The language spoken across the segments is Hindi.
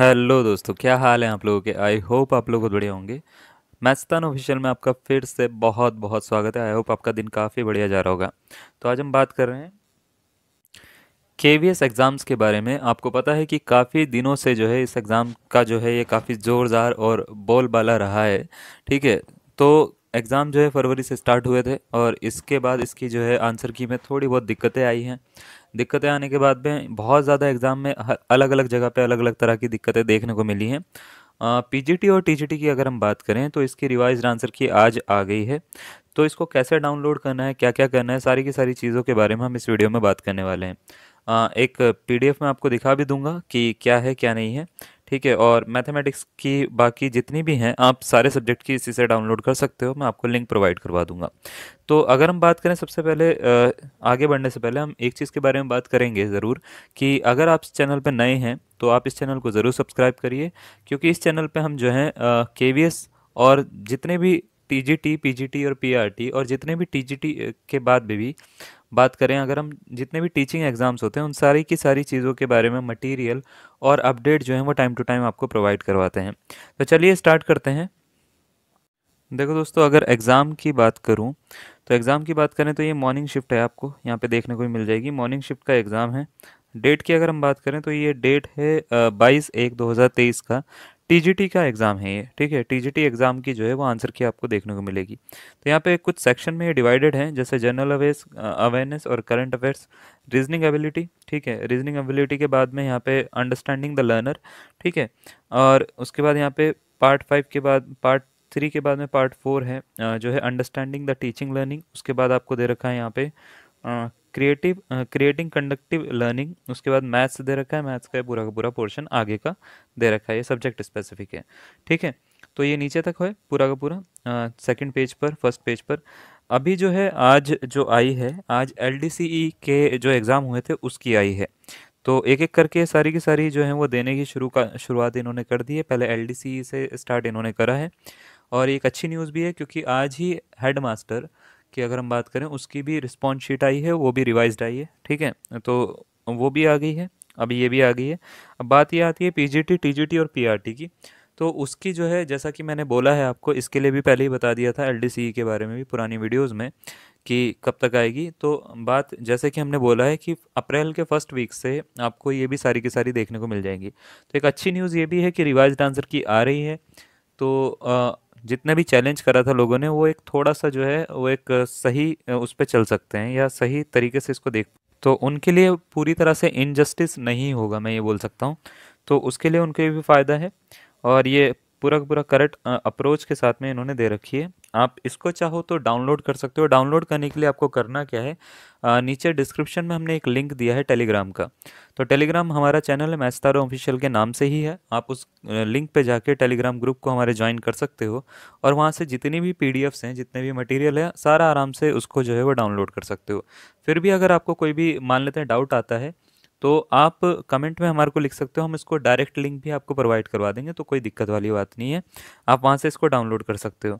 हेलो दोस्तों क्या हाल है आप लोगों के आई होप आप लोग बहुत बढ़िया होंगे मैस्तान ऑफिशियल में आपका फिर से बहुत बहुत स्वागत है आई होप आपका दिन काफ़ी बढ़िया जा रहा होगा तो आज हम बात कर रहे हैं के वी एस एग्ज़ाम्स के बारे में आपको पता है कि काफ़ी दिनों से जो है इस एग्ज़ाम का जो है ये काफ़ी ज़ोरदार और बोलबाला रहा है ठीक है तो एग्ज़ाम जो है फरवरी से स्टार्ट हुए थे और इसके बाद इसकी जो है आंसर की में थोड़ी बहुत दिक्कतें आई हैं दिक्कतें आने के बाद में बहुत ज़्यादा एग्ज़ाम में अलग अलग जगह पे अलग अलग तरह की दिक्कतें देखने को मिली हैं पीजीटी और टीजीटी की अगर हम बात करें तो इसकी रिवाइज आंसर की आज आ गई है तो इसको कैसे डाउनलोड करना है क्या क्या करना है सारी की सारी चीज़ों के बारे में हम इस वीडियो में बात करने वाले हैं एक पीडीएफ में आपको दिखा भी दूंगा कि क्या है क्या नहीं है ठीक है और मैथमेटिक्स की बाकी जितनी भी हैं आप सारे सब्जेक्ट की इसी से डाउनलोड कर सकते हो मैं आपको लिंक प्रोवाइड करवा दूंगा तो अगर हम बात करें सबसे पहले आगे बढ़ने से पहले हम एक चीज़ के बारे में बात करेंगे ज़रूर कि अगर आप इस चैनल पर नए हैं तो आप इस चैनल को ज़रूर सब्सक्राइब करिए क्योंकि इस चैनल पर हम जो हैं के और जितने भी टीजीटी पीजीटी और पीआरटी e और जितने भी टीजीटी के बाद भी, भी बात करें अगर हम जितने भी टीचिंग एग्ज़ाम्स होते हैं उन सारी की सारी चीज़ों के बारे में मटेरियल और अपडेट जो है वो टाइम टू टाइम आपको प्रोवाइड करवाते हैं तो चलिए स्टार्ट करते हैं देखो दोस्तों अगर एग्ज़ाम की बात करूँ तो एग्ज़ाम की बात करें तो ये मॉर्निंग शिफ्ट है आपको यहाँ पे देखने को मिल जाएगी मॉर्निंग शिफ्ट का एग्ज़ाम है डेट की अगर हम बात करें तो ये डेट है बाईस एक दो हज़ार तेईस का टीजीटी का एग्ज़ाम है ये ठीक है टीजीटी एग्ज़ाम की जो है वो आंसर की आपको देखने को मिलेगी तो यहाँ पे कुछ सेक्शन में ये डिवाइडेड हैं जैसे जनरल अवेयर्स अवेयरनेस और करंट अफेयर्स रीजनिंग एबिलिटी ठीक है रीजनिंग एबिलिटी के बाद में यहाँ पे अंडरस्टैंडिंग द लर्नर ठीक है और उसके बाद यहाँ पे पार्ट फाइव के बाद पार्ट थ्री के बाद में पार्ट फोर है जो है अंडरस्टैंडिंग द टीचिंग लर्निंग उसके बाद आपको दे रखा है यहाँ पे क्रिएटिव क्रिएटिंग कंडक्टिव लर्निंग उसके बाद मैथ्स दे रखा है मैथ्स का पूरा का पूरा पोर्शन आगे का दे रखा है ये सब्जेक्ट स्पेसिफिक है ठीक है तो ये नीचे तक है पूरा का पूरा सेकंड uh, पेज पर फर्स्ट पेज पर अभी जो है आज जो आई है आज एल e के जो एग्ज़ाम हुए थे उसकी आई है तो एक एक करके सारी की सारी जो है वो देने की शुरू का शुरुआत इन्होंने कर दी है पहले एल e से स्टार्ट इन्होंने करा है और एक अच्छी न्यूज़ भी है क्योंकि आज ही हेड मास्टर की अगर हम बात करें उसकी भी रिस्पॉन्स शीट आई है वो भी रिवाइज आई है ठीक है तो वो भी आ गई है अभी ये भी आ गई है अब बात ये आती है पीजीटी टीजीटी और पीआरटी की तो उसकी जो है जैसा कि मैंने बोला है आपको इसके लिए भी पहले ही बता दिया था एल e के बारे में भी पुरानी वीडियोस में कि कब तक आएगी तो बात जैसे कि हमने बोला है कि अप्रैल के फर्स्ट वीक से आपको ये भी सारी की सारी देखने को मिल जाएंगी तो एक अच्छी न्यूज़ ये भी है कि रिवाइज आंसर की आ रही है तो जितने भी चैलेंज करा था लोगों ने वो एक थोड़ा सा जो है वो एक सही उस पर चल सकते हैं या सही तरीके से इसको देख तो उनके लिए पूरी तरह से इनजस्टिस नहीं होगा मैं ये बोल सकता हूँ तो उसके लिए उनके भी फ़ायदा है और ये पूरा पूरा करेक्ट अप्रोच के साथ में इन्होंने दे रखी है आप इसको चाहो तो डाउनलोड कर सकते हो डाउनलोड करने के लिए आपको करना क्या है आ, नीचे डिस्क्रिप्शन में हमने एक लिंक दिया है टेलीग्राम का तो टेलीग्राम हमारा चैनल है मैस्तारो ऑफिशियल के नाम से ही है आप उस लिंक पे जाके टेलीग्राम ग्रुप को हमारे ज्वाइन कर सकते हो और वहाँ से जितनी भी पी हैं जितने भी मटीरियल है सारा आराम से उसको जो है वो डाउनलोड कर सकते हो फिर भी अगर आपको कोई भी मान लेते हैं डाउट आता है तो आप कमेंट में हमारे को लिख सकते हो हम इसको डायरेक्ट लिंक भी आपको प्रोवाइड करवा देंगे तो कोई दिक्कत वाली बात नहीं है आप वहाँ से इसको डाउनलोड कर सकते हो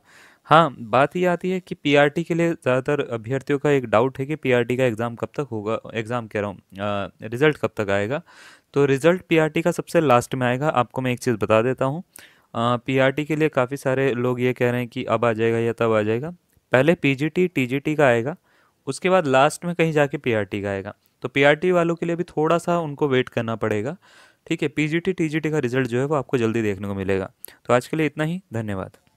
हाँ बात ये आती है कि पीआरटी के लिए ज़्यादातर अभ्यर्थियों का एक डाउट है कि पीआरटी का एग्ज़ाम कब तक होगा एग्ज़ाम कह रहा हूँ रिज़ल्ट कब तक आएगा तो रिज़ल्ट पी का सबसे लास्ट में आएगा आपको मैं एक चीज़ बता देता हूँ पी के लिए काफ़ी सारे लोग ये कह रहे हैं कि अब आ जाएगा या तब आ जाएगा पहले पी जी का आएगा उसके बाद लास्ट में कहीं जाके पी का आएगा तो पीआरटी वालों के लिए भी थोड़ा सा उनको वेट करना पड़ेगा ठीक है पीजीटी टीजीटी का रिजल्ट जो है वो आपको जल्दी देखने को मिलेगा तो आज के लिए इतना ही धन्यवाद